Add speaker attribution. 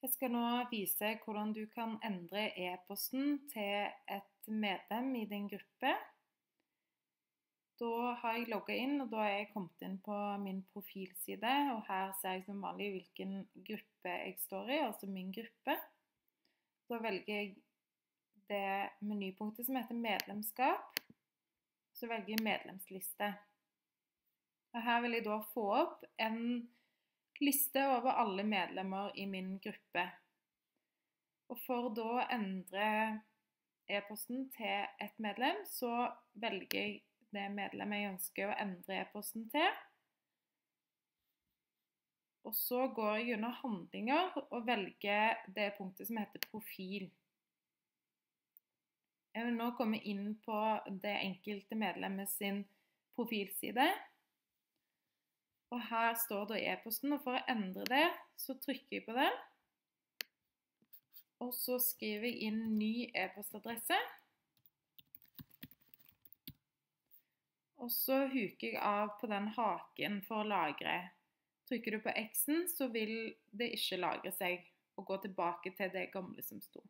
Speaker 1: Jeg skal nå vise hvordan du kan endre e-posten til et medlem i din gruppe. Da har jeg logga inn, og da er jeg kommet inn på min profilside. og Her ser jeg som vanlig hvilken gruppe jeg står i, altså min gruppe. Da velger jeg det menypunktet som heter 'medlemskap'. Så velger jeg 'medlemsliste'. Og her vil jeg da få opp en liste over alle medlemmer i min gruppe. Og for da å endre e-posten til et medlem, så velger jeg det medlemmet jeg ønsker å endre e-posten til. Og så går jeg under handlinger og velger det punktet som heter profil. Jeg vil nå komme inn på det enkelte medlemmet sin profilside. Og her står da e-posten, og for å endre det, så trykker jeg på den. Og så skriver jeg inn ny e-postadresse. Og så huker jeg av på den haken for å lagre. Trykker du på X-en, så vil det ikke lagre seg og gå tilbake til det gamle som sto.